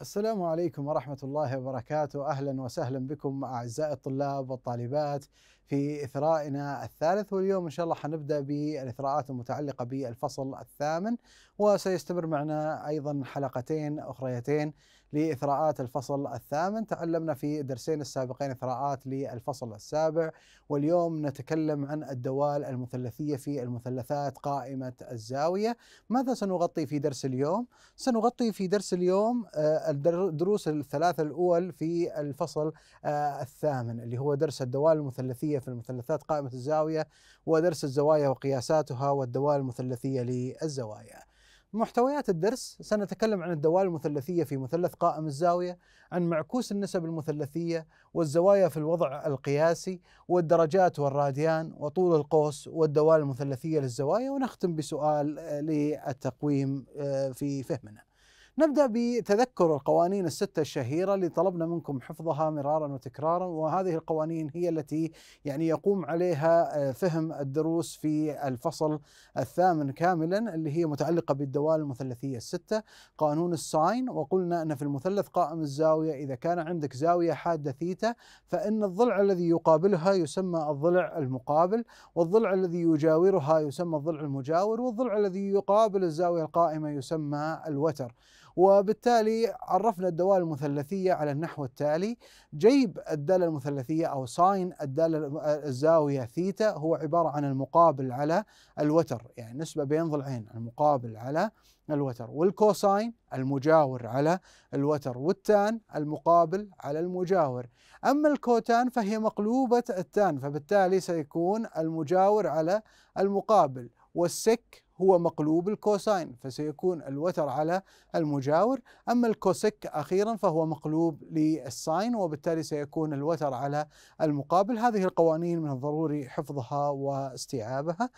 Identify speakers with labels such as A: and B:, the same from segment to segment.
A: السلام عليكم ورحمة الله وبركاته، أهلا وسهلا بكم أعزائي الطلاب والطالبات في إثرائنا الثالث واليوم إن شاء الله حنبدأ بالإثراءات المتعلقة بالفصل الثامن وسيستمر معنا أيضا حلقتين أخريتين لإثراءات الفصل الثامن تعلمنا في درسين السابقين إثراءات للفصل السابع واليوم نتكلم عن الدوال المثلثية في المثلثات قائمة الزاوية ماذا سنغطي في درس اليوم؟ سنغطي في درس اليوم آه، الدروس الثلاثة الأول في الفصل آه، الثامن اللي هو درس الدوال المثلثية في المثلثات قائمة الزاوية ودرس الزوايا وقياساتها والدوال المثلثية للزوايا محتويات الدرس سنتكلم عن الدوال المثلثية في مثلث قائم الزاوية، عن معكوس النسب المثلثية والزوايا في الوضع القياسي والدرجات والراديان وطول القوس والدوال المثلثية للزوايا ونختم بسؤال آه، للتقويم آه، في فهمنا. نبدا بتذكر القوانين السته الشهيره اللي طلبنا منكم حفظها مرارا وتكرارا وهذه القوانين هي التي يعني يقوم عليها آه، فهم الدروس في الفصل الثامن كاملا اللي هي متعلقه بالدوال المثلثيه السته، قانون الساين وقلنا ان في المثلث قائم الزاويه اذا كان عندك زاويه حاده ثيتا فان الضلع الذي يقابلها يسمى الضلع المقابل والضلع الذي يجاورها يسمى الضلع المجاور والضلع الذي يقابل الزاويه القائمه يسمى الوتر. وبالتالي عرفنا الدوال المثلثية على النحو التالي جيب الدالة المثلثية أو ساين الدالة الزاوية ثيتا هو عبارة عن المقابل على الوتر يعني نسبة بين ضلعين المقابل على الوتر والكوساين المجاور على الوتر والتان المقابل على المجاور أما الكوتان فهي مقلوبة التان فبالتالي سيكون المجاور على المقابل والسك هو مقلوب الكوساين فسيكون الوتر على المجاور أما الكوسك أخيرا فهو مقلوب للساين وبالتالي سيكون الوتر على المقابل هذه القوانين من الضروري حفظها واستيعابها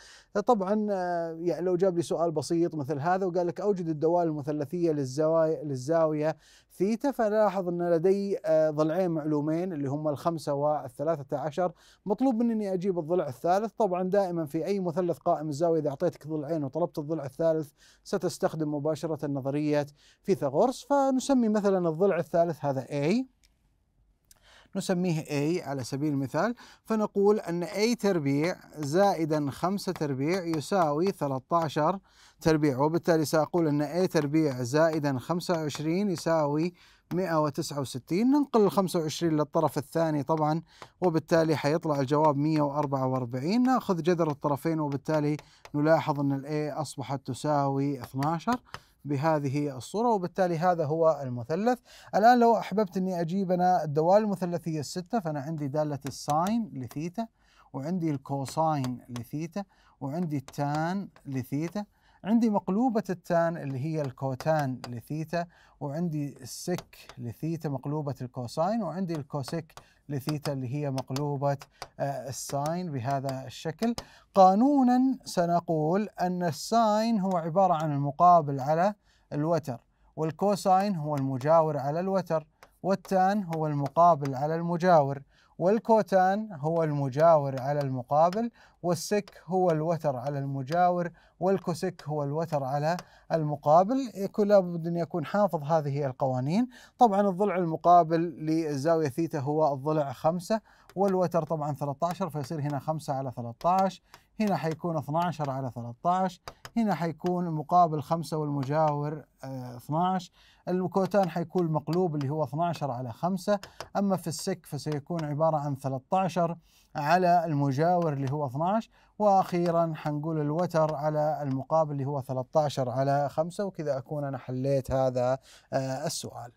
A: طبعا آه، يعني لو جاب لي سؤال بسيط مثل هذا وقال لك أوجد الدوال المثلثية للزوايا للزاوية ثيتا فلاحظ أن لدي آه، ضلعين معلومين اللي هم الخمسة والثلاثة عشر مطلوب مني أني أجيب الضلع الثالث طبعا دائما في أي مثلث قائم الزاوية إذا أعطيتك ضلعين طلبت الضلع الثالث ستستخدم مباشرة نظرية فيثاغورس فنسمي مثلا الضلع الثالث هذا A نسميه A على سبيل المثال فنقول أن A تربيع زائدا 5 تربيع يساوي 13 تربيع وبالتالي سأقول أن A تربيع زائدا 25 يساوي 169 ننقل ال 25 للطرف الثاني طبعا وبالتالي حيطلع الجواب 144 ناخذ جذر الطرفين وبالتالي نلاحظ ان الاي اصبحت تساوي 12 بهذه الصورة وبالتالي هذا هو المثلث الآن لو أحببت أني أجيب أنا الدوال المثلثية الستة فأنا عندي دالة الساين لثيتا وعندي الكوساين لثيتا وعندي التان لثيتا عندي مقلوبة التان اللي هي الكوتان لثيتا وعندي السك لثيتا مقلوبة الكوساين وعندي الكوسك لثيتا اللي هي مقلوبة آه، الساين بهذا الشكل قانونا سنقول أن الساين هو عبارة عن المقابل على الوتر والكوساين هو المجاور على الوتر والتان هو المقابل على المجاور والكوتان هو المجاور على المقابل والسك هو الوتر على المجاور والكوسك هو الوتر على المقابل كل لابد أن يكون حافظ هذه القوانين طبعا الضلع المقابل للزاوية ثيتا هو الضلع 5 والوتر طبعا 13 فيصير هنا 5 على 13 هنا حيكون 12 على 13 هنا حيكون مقابل 5 والمجاور 12 آه، الكوتان حيكون المقلوب اللي هو 12 على 5 أما في السك فسيكون عبارة عن 13 على المجاور اللي هو 12 وأخيرا حنقول الوتر على المقابل اللي هو 13 على 5 وكذا أكون أنا حليت هذا آه، السؤال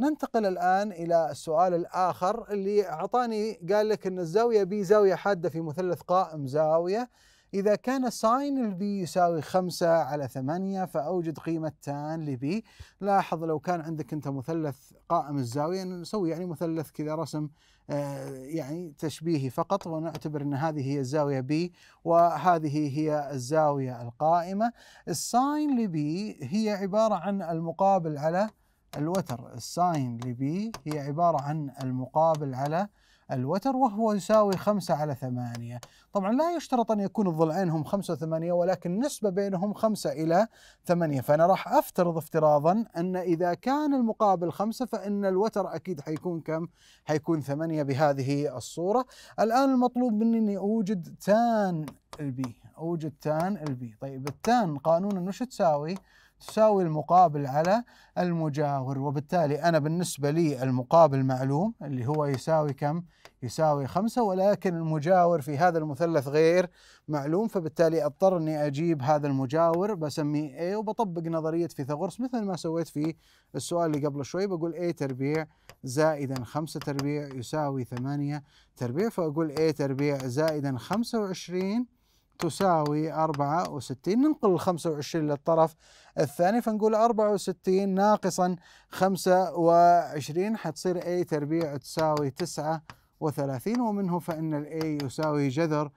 A: ننتقل الآن إلى السؤال الآخر اللي أعطاني قال لك أن الزاوية بي زاوية حادة في مثلث قائم زاوية إذا كان ساين البي يساوي خمسة على ثمانية فأوجد قيمة تان لبي لاحظ لو كان عندك أنت مثلث قائم الزاوية نسوي يعني مثلث كذا رسم آه، يعني تشبيهي فقط ونعتبر أن هذه هي الزاوية بي وهذه هي الزاوية القائمة الساين لبي هي عبارة عن المقابل على الوتر الساين لبي هي عبارة عن المقابل على الوتر وهو يساوي 5 على 8 طبعا لا يشترط أن يكون الضلعين هم 5 و 8 ولكن النسبة بينهم 5 إلى 8 فأنا راح أفترض افتراضا أن إذا كان المقابل 5 فإن الوتر أكيد حيكون كم؟ حيكون 8 بهذه الصورة الآن المطلوب مني أني أوجد تان البي أوجد تان البي طيب التان قانونا وش تساوي؟ تساوي المقابل على المجاور وبالتالي أنا بالنسبة لي المقابل معلوم اللي هو يساوي كم؟ يساوي خمسة ولكن المجاور في هذا المثلث غير معلوم فبالتالي أضطر أني أجيب هذا المجاور بسميه A وبطبق نظرية فيثاغورس مثل ما سويت في السؤال اللي قبل شوي بقول A تربيع زائدا خمسة تربيع يساوي ثمانية تربيع فأقول A تربيع زائدا خمسة وعشرين تساوي 64 ننقل ال 25 للطرف الثاني فنقول 64 ناقصا 25 حتصير A تربيع تساوي 39 ومنه فإن ال A يساوي جذر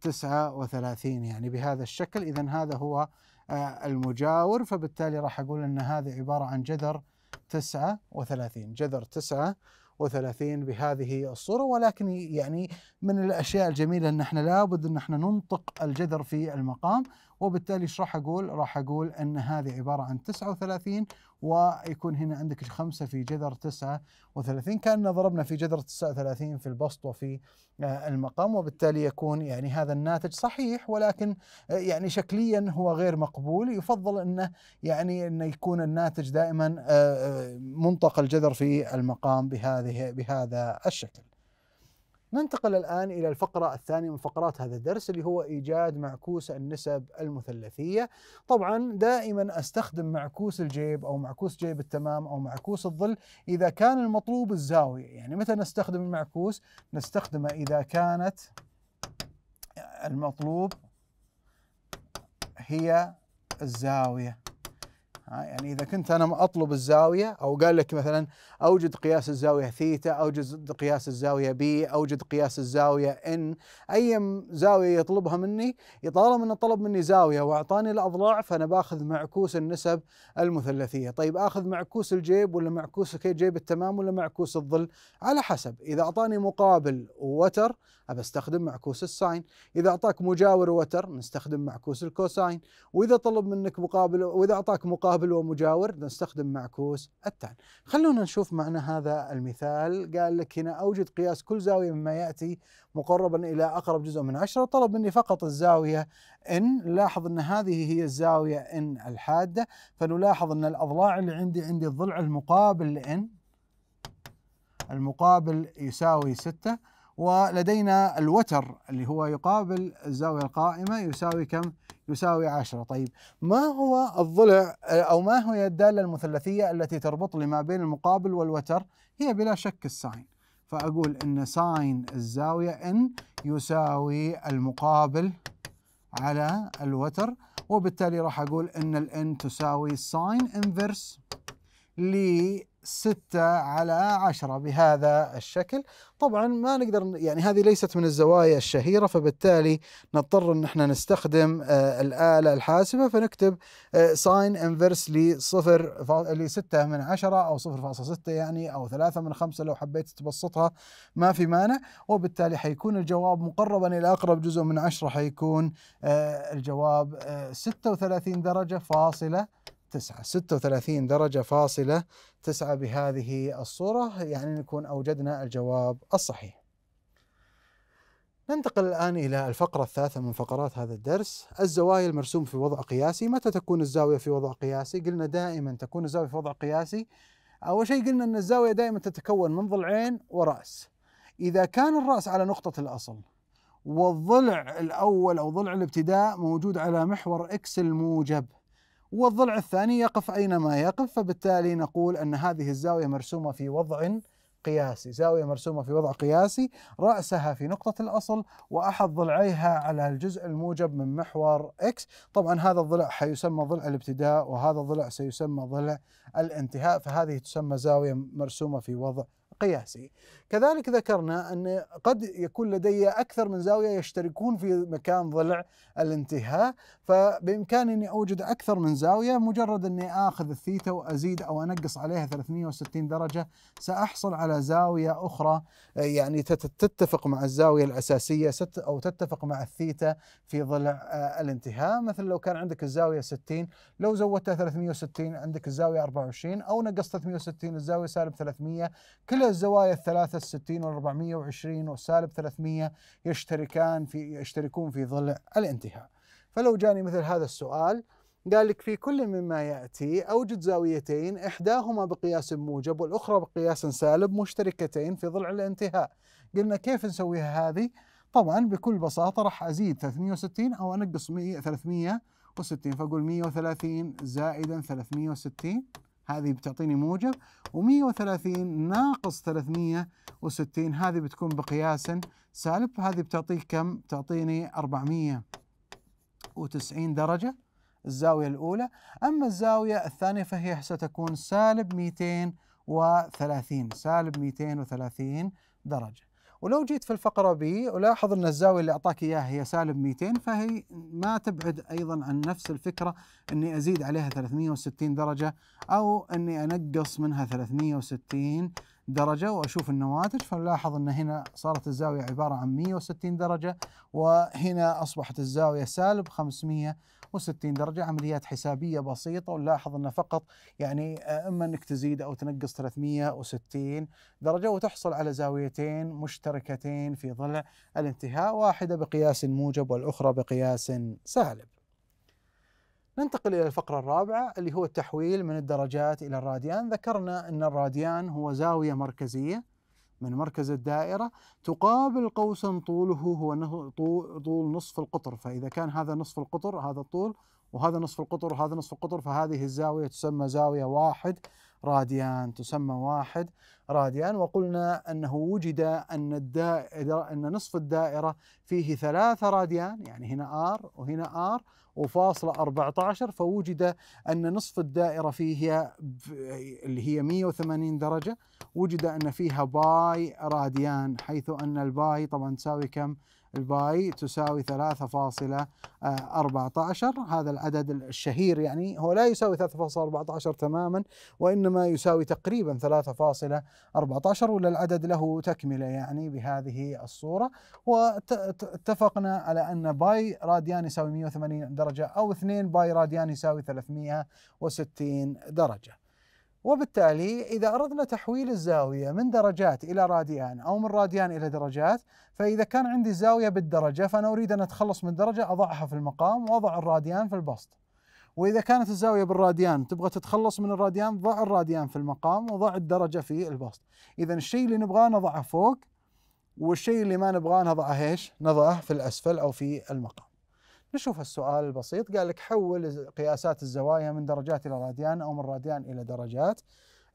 A: 39 يعني بهذا الشكل إذا هذا هو آه، المجاور فبالتالي راح أقول أن هذه عبارة عن جذر 39 جذر 39 وثلاثين بهذه الصورة ولكن يعني من الأشياء الجميلة أن احنا لابد أن احنا ننطق الجذر في المقام وبالتالي ايش راح اقول؟ راح اقول ان هذه عباره عن 39 ويكون هنا عندك 5 في جذر 39 كاننا ضربنا في جذر 39 في البسط وفي آه، المقام وبالتالي يكون يعني هذا الناتج صحيح ولكن آه، يعني شكليا هو غير مقبول يفضل انه يعني انه يكون الناتج دائما آه، منطق الجذر في المقام بهذه بهذا الشكل. ننتقل الآن إلى الفقرة الثانية من فقرات هذا الدرس اللي هو إيجاد معكوس النسب المثلثية طبعا دائما أستخدم معكوس الجيب أو معكوس جيب التمام أو معكوس الظل إذا كان المطلوب الزاوية يعني متى نستخدم المعكوس نستخدمه إذا كانت المطلوب هي الزاوية يعني اذا كنت انا اطلب الزاويه او قال لك مثلا اوجد قياس الزاويه ثيتا اوجد قياس الزاويه بي اوجد قياس الزاويه ان اي زاويه يطلبها مني طالما انه طلب مني زاويه واعطاني الاضلاع فانا باخذ معكوس النسب المثلثيه طيب اخذ معكوس الجيب ولا معكوس جيب التمام ولا معكوس الظل على حسب اذا اعطاني مقابل ووتر استخدم معكوس الساين اذا اعطاك مجاور ووتر نستخدم معكوس الكوساين واذا طلب منك مقابل واذا اعطاك مقابل مقابل ومجاور نستخدم معكوس التان خلونا نشوف معنى هذا المثال قال لك هنا أوجد قياس كل زاوية مما يأتي مقربا إلى أقرب جزء من عشرة وطلب مني فقط الزاوية إن لاحظ أن هذه هي الزاوية إن الحادة فنلاحظ أن الأضلاع اللي عندي عندي الضلع المقابل لإن المقابل يساوي ستة ولدينا الوتر اللي هو يقابل الزاوية القائمة يساوي كم؟ يساوي 10 طيب ما هو الضلع أو ما هي الدالة المثلثية التي تربط لي ما بين المقابل والوتر؟ هي بلا شك الساين فأقول أن ساين الزاوية إن يساوي المقابل على الوتر وبالتالي راح أقول أن الإن تساوي ساين انفرس لستة على عشرة بهذا الشكل طبعا ما نقدر يعني هذه ليست من الزوايا الشهيرة فبالتالي نضطر ان احنا نستخدم آه الآلة الحاسبة فنكتب آه ساين انفرس لصفر لستة من عشرة او صفر فاصلة ستة يعني او ثلاثة من خمسة لو حبيت تبسطها ما في مانع وبالتالي حيكون الجواب مقربا الى اقرب جزء من عشرة حيكون آه الجواب آه، ستة وثلاثين درجة فاصلة تسعة ستة وثلاثين درجة فاصلة تسعة بهذه الصورة يعني نكون أوجدنا الجواب الصحيح ننتقل الآن إلى الفقرة الثالثة من فقرات هذا الدرس الزوايا المرسوم في وضع قياسي متى تكون الزاوية في وضع قياسي؟ قلنا دائما تكون الزاوية في وضع قياسي أول شيء قلنا أن الزاوية دائما تتكون من ضلعين ورأس إذا كان الرأس على نقطة الأصل والضلع الأول أو ضلع الابتداء موجود على محور إكس الموجب والضلع الثاني يقف أينما يقف فبالتالي نقول أن هذه الزاوية مرسومة في وضع قياسي زاوية مرسومة في وضع قياسي رأسها في نقطة الأصل وأحد ضلعيها على الجزء الموجب من محور X طبعا هذا الضلع سيسمى ضلع الابتداء وهذا الضلع سيسمى ضلع الانتهاء فهذه تسمى زاوية مرسومة في وضع قياسي كذلك ذكرنا أن قد يكون لدي أكثر من زاوية يشتركون في مكان ضلع الانتهاء فبإمكاني أني أوجد أكثر من زاوية مجرد أني آخذ الثيتا وأزيد أو أنقص عليها 360 درجة سأحصل على زاوية أخرى يعني تتفق مع الزاوية الأساسية أو تتفق مع الثيتا في ضلع آه، الانتهاء مثل لو كان عندك الزاوية 60 لو زودتها 360 عندك الزاوية 24 أو نقصت 360 الزاوية سالب 300 كل الزوايا الثلاثة الستين وال وعشرين والسالب ثلاثمية يشتركان في يشتركون في ضلع الانتهاء فلو جاني مثل هذا السؤال قال لك في كل مما يأتي أوجد زاويتين إحداهما بقياس موجب والأخرى بقياس سالب مشتركتين في ضلع الانتهاء قلنا كيف نسويها هذه؟ طبعا بكل بساطة راح أزيد 360 أو أنقص 360 فأقول 130 زائدا 360 هذه بتعطيني موجب و130 ناقص 360 هذه بتكون بقياس سالب هذه بتعطيك كم؟ بتعطيني 490 درجة الزاوية الأولى أما الزاوية الثانية فهي ستكون سالب 230 سالب 230 درجة ولو جيت في الفقرة بي ولاحظ أن الزاوية اللي أعطاك إياها هي سالب 200 فهي ما تبعد أيضا عن نفس الفكرة أني أزيد عليها 360 درجة أو أني أنقص منها 360 درجة وأشوف النواتج فنلاحظ أن هنا صارت الزاوية عبارة عن 160 درجة وهنا أصبحت الزاوية سالب 500 360 درجه عمليات حسابيه بسيطه ونلاحظ انه فقط يعني آه، اما انك تزيد او تنقص 360 درجه وتحصل على زاويتين مشتركتين في ضلع الانتهاء واحده بقياس موجب والاخرى بقياس سالب. ننتقل إلى الفقرة الرابعة اللي هو التحويل من الدرجات إلى الراديان ذكرنا أن الراديان هو زاوية مركزية من مركز الدائرة تقابل قوسا طوله هو طول نصف القطر فإذا كان هذا نصف القطر هذا الطول وهذا نصف القطر وهذا نصف القطر فهذه الزاوية تسمى زاوية واحد راديان تسمى واحد راديان وقلنا أنه وجد أن الدائرة أن نصف الدائرة فيه ثلاثة راديان يعني هنا آر وهنا آر وفاصلة 14 فوجد أن نصف الدائرة فيه اللي هي 180 درجة وجد أن فيها باي راديان حيث أن الباي طبعا تساوي كم؟ الباي تساوي 3.14 آه، هذا العدد الشهير يعني هو لا يساوي 3.14 تماما وإنما يساوي تقريبا 3.14 ولا العدد له تكملة يعني بهذه الصورة واتفقنا على أن باي راديان يساوي 180 درجة أو 2 باي راديان يساوي 360 درجة وبالتالي إذا أردنا تحويل الزاوية من درجات إلى راديان أو من راديان إلى درجات فإذا كان عندي زاوية بالدرجة فأنا أريد أن أتخلص من درجة أضعها في المقام وأضع الراديان في البسط وإذا كانت الزاوية بالراديان تبغى تتخلص من الراديان ضع الراديان في المقام وضع الدرجة في البسط إذا الشيء اللي نبغاه نضعه فوق والشيء اللي ما نبغاه نضعه ايش؟ نضعه في الأسفل أو في المقام نشوف السؤال البسيط قال لك حول قياسات الزوايا من درجات إلى راديان أو من راديان إلى درجات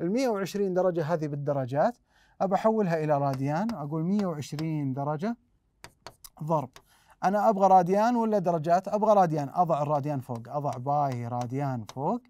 A: ال 120 درجة هذه بالدرجات أبى أحولها إلى راديان أقول 120 درجة ضرب أنا أبغى راديان ولا درجات أبغى راديان أضع الراديان فوق أضع باي راديان فوق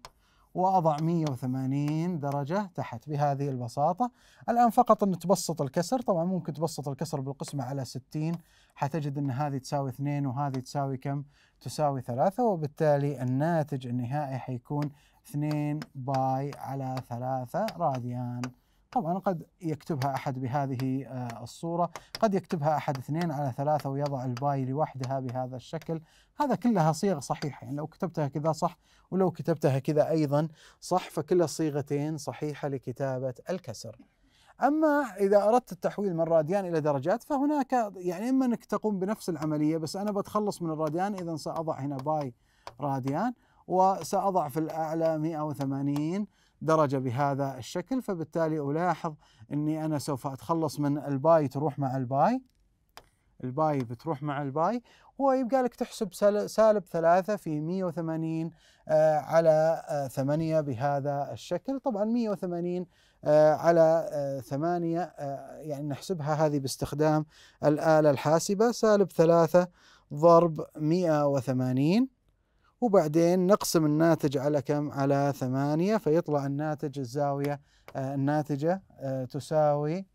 A: وأضع 180 درجة تحت بهذه البساطة الآن فقط أن تبسط الكسر طبعا ممكن تبسط الكسر بالقسمة على 60 حتجد أن هذه تساوي 2 وهذه تساوي كم؟ تساوي 3 وبالتالي الناتج النهائي حيكون 2 باي على 3 راديان طبعا قد يكتبها أحد بهذه آه، الصورة قد يكتبها أحد اثنين على ثلاثة ويضع الباي لوحدها بهذا الشكل هذا كلها صيغ صحيحة يعني لو كتبتها كذا صح ولو كتبتها كذا أيضا صح فكلها صيغتين صحيحة لكتابة الكسر اما اذا اردت التحويل من راديان الى درجات فهناك يعني اما انك تقوم بنفس العمليه بس انا بتخلص من الراديان اذا ساضع هنا باي راديان وساضع في الاعلى 180 درجة بهذا الشكل فبالتالي ألاحظ أني أنا سوف أتخلص من الباي تروح مع الباي الباي بتروح مع الباي ويبقى لك تحسب سالب ثلاثة في 180 آه، على آه، ثمانية بهذا الشكل طبعا 180 آه، على ثمانية يعني نحسبها هذه باستخدام الآلة الحاسبة سالب ثلاثة ضرب 180 وبعدين نقسم الناتج على كم؟ على ثمانية فيطلع الناتج الزاوية آه، الناتجة آه، تساوي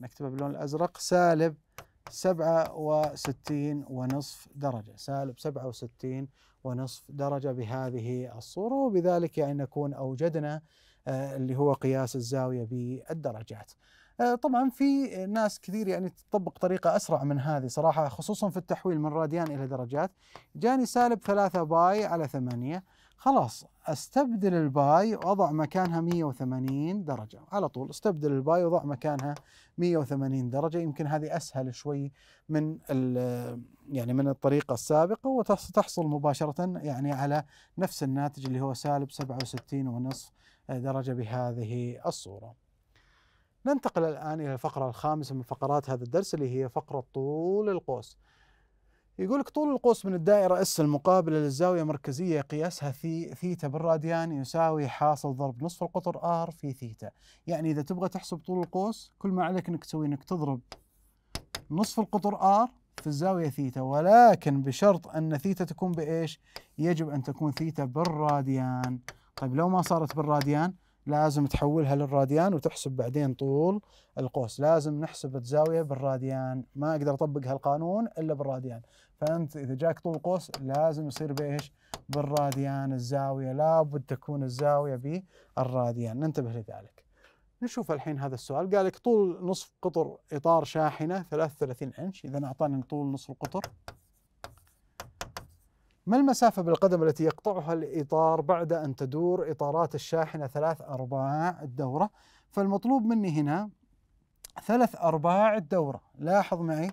A: نكتبها باللون الأزرق سالب سبعة وستين ونصف درجة سالب سبعة وستين ونصف درجة بهذه الصورة وبذلك يعني نكون أوجدنا آه، اللي هو قياس الزاوية بالدرجات آه، طبعا في ناس كثير يعني تطبق طريقه اسرع من هذه صراحه خصوصا في التحويل من راديان الى درجات جاني سالب 3 باي على 8 خلاص استبدل الباي واضع مكانها 180 درجه على طول استبدل الباي واضع مكانها 180 درجه يمكن هذه اسهل شوي من يعني من الطريقه السابقه وتحصل مباشره يعني على نفس الناتج اللي هو سالب 67 ونصف درجه بهذه الصوره ننتقل الآن إلى الفقرة الخامسة من فقرات هذا الدرس اللي هي فقرة طول القوس يقول لك طول القوس من الدائرة اس المقابلة للزاوية المركزية قياسها في ثيتا بالراديان يساوي حاصل ضرب نصف القطر ار في ثيتا، يعني إذا تبغى تحسب طول القوس كل ما عليك إنك تسوي إنك تضرب نصف القطر ار في الزاوية ثيتا ولكن بشرط أن ثيتا تكون بإيش؟ يجب أن تكون ثيتا بالراديان، طيب لو ما صارت بالراديان لازم تحولها للراديان وتحسب بعدين طول القوس لازم نحسب الزاوية بالراديان ما أقدر أطبق هالقانون إلا بالراديان فأنت إذا جاك طول قوس لازم يصير بإيش بالراديان الزاوية لابد تكون الزاوية بالراديان ننتبه لذلك نشوف الحين هذا السؤال قال لك طول نصف قطر إطار شاحنة 33 إنش إذا أعطاني طول نصف القطر ما المسافة بالقدم التي يقطعها الإطار بعد أن تدور إطارات الشاحنة ثلاث أرباع الدورة فالمطلوب مني هنا ثلاث أرباع الدورة لاحظ معي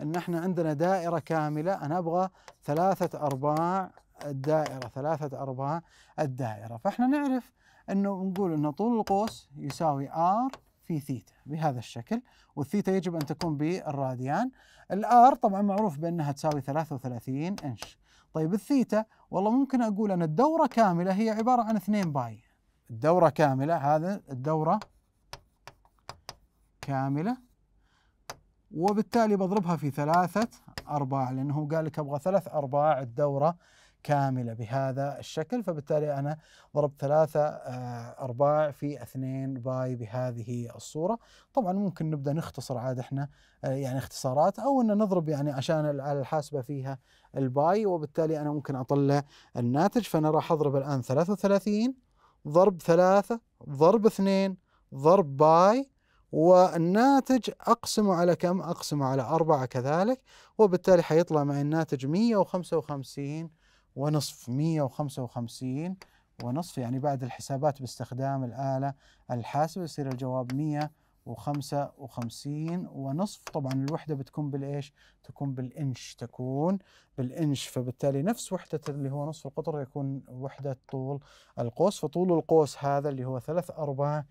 A: أن احنا عندنا دائرة كاملة أنا أبغى ثلاثة أرباع الدائرة ثلاثة أرباع الدائرة فاحنا نعرف أنه نقول أن طول القوس يساوي R في ثيتا بهذا الشكل والثيتا يجب أن تكون بالراديان الآر طبعا معروف بأنها تساوي 33 إنش طيب الثيتا والله ممكن اقول ان الدوره كامله هي عباره عن 2 باي الدوره كامله هذا الدوره كامله وبالتالي بضربها في ثلاثة أرباع لأنه قال لك أبغى ثلاث أرباع الدورة كاملة بهذا الشكل فبالتالي أنا ضربت ثلاثة آه، أرباع في اثنين باي بهذه الصورة طبعا ممكن نبدأ نختصر عاد إحنا آه، يعني اختصارات أو أن نضرب يعني عشان الآلة الحاسبة فيها الباي وبالتالي أنا ممكن أطلع الناتج فأنا راح أضرب الآن 33 ضرب ثلاثة ضرب اثنين ضرب باي والناتج أقسمه على كم؟ أقسمه على أربعة كذلك وبالتالي حيطلع معي الناتج 155 ونصف 155 ونصف يعني بعد الحسابات باستخدام الآلة الحاسبة يصير الجواب 155 ونصف طبعا الوحدة بتكون بالإيش تكون بالإنش تكون بالإنش فبالتالي نفس وحدة اللي هو نصف القطر يكون وحدة طول القوس فطول القوس هذا اللي هو ثلاث أرباع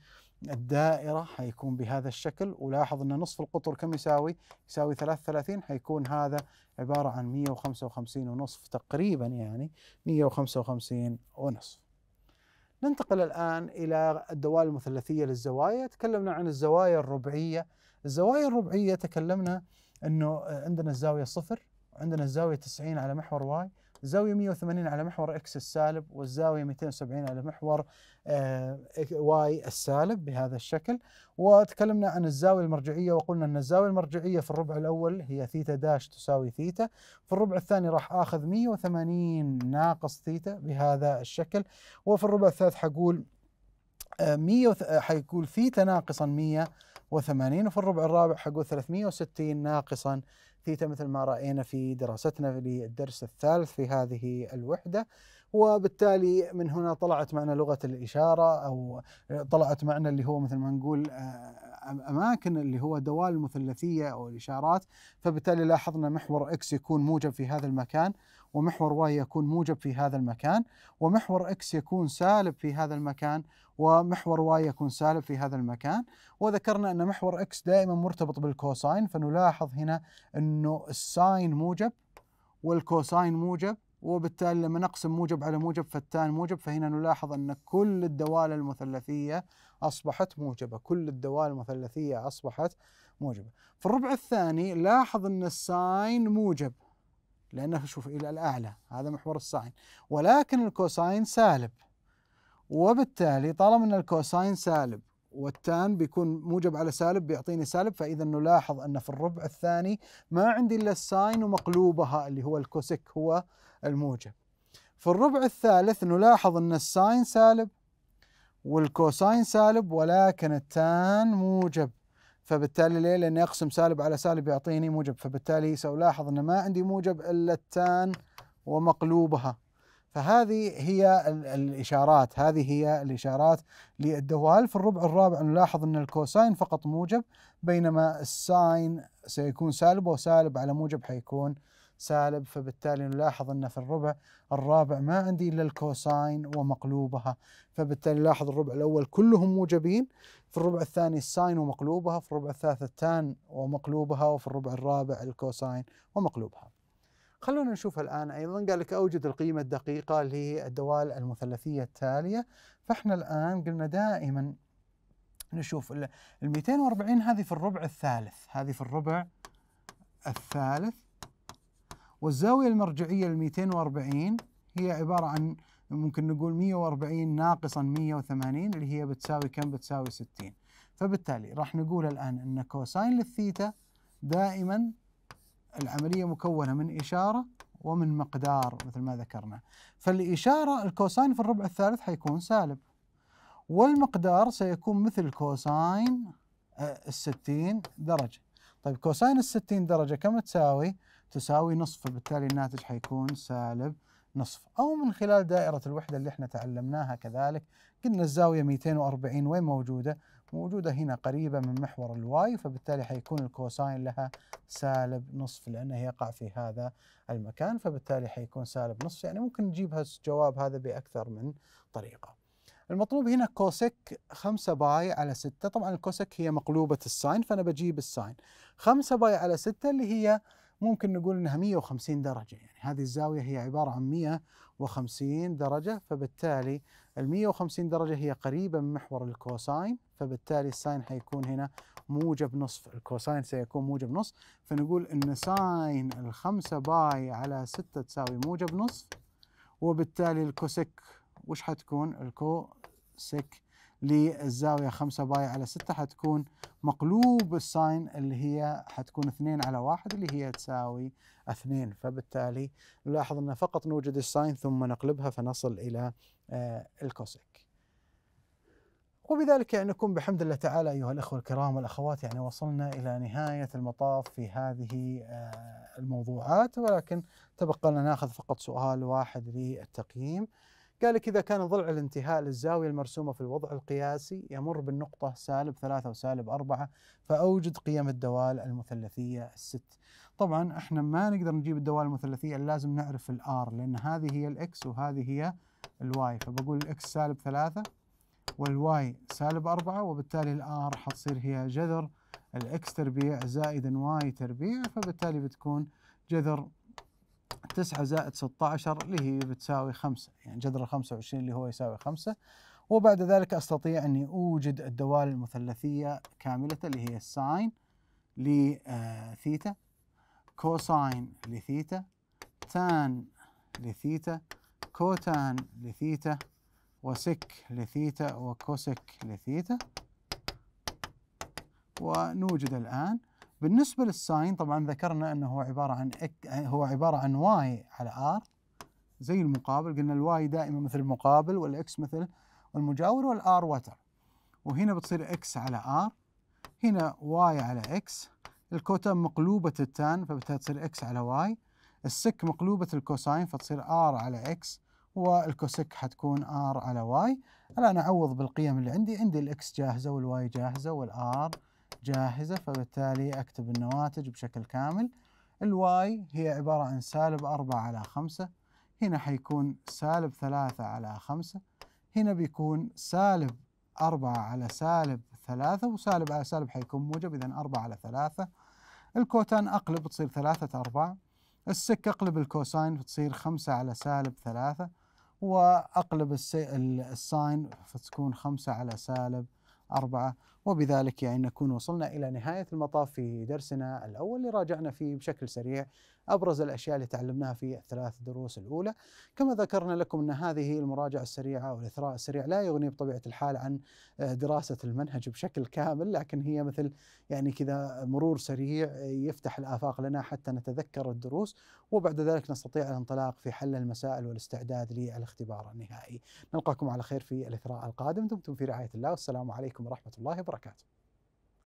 A: الدائرة حيكون بهذا الشكل ولاحظ أن نصف القطر كم يساوي؟ يساوي 33 حيكون هذا عبارة عن 155 ونصف تقريبا يعني 155 ونصف ننتقل الآن إلى الدوال المثلثية للزوايا تكلمنا عن الزوايا الربعية الزوايا الربعية تكلمنا أنه عندنا الزاوية صفر عندنا الزاوية 90 على محور واي زاوية 180 على محور اكس السالب والزاوية 270 على محور آه، واي السالب بهذا الشكل وتكلمنا عن الزاوية المرجعية وقلنا أن الزاوية المرجعية في الربع الأول هي ثيتا داش تساوي ثيتا في الربع الثاني راح آخذ 180 ناقص ثيتا بهذا الشكل وفي الربع الثالث حقول 100 آه، آه، حيقول ثيتا ناقصا 180 وفي الربع الرابع حقول 360 ناقصا ثيتا مثل ما رأينا في دراستنا للدرس الثالث في هذه الوحدة وبالتالي من هنا طلعت معنا لغة الإشارة أو طلعت معنا اللي هو مثل ما نقول آه، أماكن اللي هو دوال المثلثية أو الإشارات فبالتالي لاحظنا محور إكس يكون موجب في هذا المكان ومحور واي يكون موجب في هذا المكان ومحور اكس يكون سالب في هذا المكان ومحور واي يكون سالب في هذا المكان وذكرنا ان محور اكس دائما مرتبط بالكوساين فنلاحظ هنا انه الساين موجب والكوساين موجب وبالتالي لما نقسم موجب على موجب فتان موجب فهنا نلاحظ أن كل الدوال المثلثية أصبحت موجبة كل الدوال المثلثية أصبحت موجبة في الربع الثاني لاحظ أن الساين موجب لأنه شوف إلى الأعلى هذا محور الساين ولكن الكوساين سالب وبالتالي طالما أن الكوساين سالب والتان بيكون موجب على سالب بيعطيني سالب فإذا نلاحظ أن في الربع الثاني ما عندي إلا الساين ومقلوبها اللي هو الكوسك هو الموجب في الربع الثالث نلاحظ أن الساين سالب والكوساين سالب ولكن التان موجب فبالتالي ليه؟ لأني أقسم سالب على سالب يعطيني موجب فبالتالي سألاحظ أن ما عندي موجب إلا التان ومقلوبها فهذه هي الإشارات هذه هي الإشارات للدوال في الربع الرابع نلاحظ أن الكوساين فقط موجب بينما الساين سيكون سالب وسالب على موجب حيكون سالب فبالتالي نلاحظ أن في الربع الرابع ما عندي إلا الكوساين ومقلوبها فبالتالي نلاحظ الربع الأول كلهم موجبين في الربع الثاني الساين ومقلوبها في الربع الثالث التان ومقلوبها وفي الربع الرابع الكوساين ومقلوبها خلونا نشوف الآن أيضا قال لك أوجد القيمة الدقيقة للدوال المثلثية التالية فإحنا الآن قلنا دائما نشوف ال 240 هذه في الربع الثالث هذه في الربع الثالث والزاوية المرجعية ال 240 هي عبارة عن ممكن نقول 140 ناقصا 180 اللي هي بتساوي كم بتساوي 60 فبالتالي راح نقول الآن أن كوساين للثيتا دائما العملية مكونة من إشارة ومن مقدار مثل ما ذكرنا فالإشارة الكوساين في الربع الثالث حيكون سالب والمقدار سيكون مثل كوساين آه، الستين درجة طيب كوساين الستين درجة كم تساوي؟ تساوي نصف فبالتالي الناتج حيكون سالب نصف أو من خلال دائرة الوحدة اللي احنا تعلمناها كذلك قلنا الزاوية 240 وين موجودة؟ موجودة هنا قريبة من محور الواي فبالتالي حيكون الكوساين لها سالب نصف لأنه يقع في هذا المكان فبالتالي حيكون سالب نصف يعني ممكن نجيب الجواب هذا بأكثر من طريقة المطلوب هنا كوسك 5 باي على 6 طبعا الكوسك هي مقلوبة الساين فأنا بجيب الساين 5 باي على 6 اللي هي ممكن نقول انها 150 درجه يعني هذه الزاويه هي عباره عن 150 درجه فبالتالي ال 150 درجه هي قريبه من محور الكوساين فبالتالي الساين حيكون هنا موجب نصف الكوساين سيكون موجب نصف فنقول ان ساين الخمسة باي على ستة تساوي موجب نصف وبالتالي الكوسك وش حتكون الكوسك للزاوية 5 باي على 6 حتكون مقلوب الساين اللي هي حتكون 2 على 1 اللي هي تساوي 2 فبالتالي نلاحظ أن فقط نوجد الساين ثم نقلبها فنصل إلى آه، الكوسيك وبذلك يعني نكون بحمد الله تعالى أيها الأخوة الكرام والأخوات يعني وصلنا إلى نهاية المطاف في هذه آه، الموضوعات ولكن تبقى لنا ناخذ فقط سؤال واحد للتقييم قال لك إذا كان ضلع الانتهاء للزاوية المرسومة في الوضع القياسي يمر بالنقطة سالب ثلاثة وسالب أربعة فأوجد قيم الدوال المثلثية الست طبعا احنا ما نقدر نجيب الدوال المثلثية لازم نعرف الآر لأن هذه هي الإكس وهذه هي الواي فبقول الإكس سالب ثلاثة والواي سالب أربعة وبالتالي الآر حتصير هي جذر الإكس تربيع زائدا واي تربيع فبالتالي بتكون جذر 9 زائد 16 اللي هي بتساوي 5 يعني جذر ال 25 اللي هو يساوي 5 وبعد ذلك استطيع اني اوجد الدوال المثلثيه كامله اللي هي الساين لثيتا كوساين لثيتا تان لثيتا كوتان لثيتا وسك لثيتا وكوسك لثيتا ونوجد الآن بالنسبه للساين طبعا ذكرنا انه هو عباره عن إك هو عباره عن واي على ار زي المقابل قلنا الواي دائما مثل المقابل والاكس مثل المجاور والار وتر وهنا بتصير اكس على ار هنا واي على اكس الكوتا مقلوبه التان فبالتالي تصير اكس على واي السك مقلوبه الكوساين فتصير ار على اكس والكوسك حتكون ار على واي الان اعوض بالقيم اللي عندي عندي الاكس جاهزه والواي جاهزه والار جاهزة فبالتالي أكتب النواتج بشكل كامل الواي هي عبارة عن سالب أربعة على خمسة هنا حيكون سالب ثلاثة على خمسة هنا بيكون سالب أربعة على سالب ثلاثة وسالب على سالب حيكون موجب إذا أربعة على ثلاثة الكوتان أقلب بتصير ثلاثة أربعة السك أقلب الكوساين بتصير خمسة على سالب ثلاثة وأقلب الساين فتكون خمسة على سالب أربعة وبذلك يعني نكون وصلنا إلى نهاية المطاف في درسنا الأول اللي راجعنا فيه بشكل سريع أبرز الأشياء اللي تعلمناها في الثلاث دروس الأولى كما ذكرنا لكم أن هذه المراجعة السريعة والإثراء السريع لا يغني بطبيعة الحال عن آه، دراسة المنهج بشكل كامل لكن هي مثل يعني كذا مرور سريع آه، يفتح الآفاق لنا حتى نتذكر الدروس وبعد ذلك نستطيع الانطلاق في حل المسائل والاستعداد للاختبار النهائي نلقاكم على خير في الإثراء القادم دمتم في رعاية الله والسلام عليكم ورحمة الله وبركاته وبركاته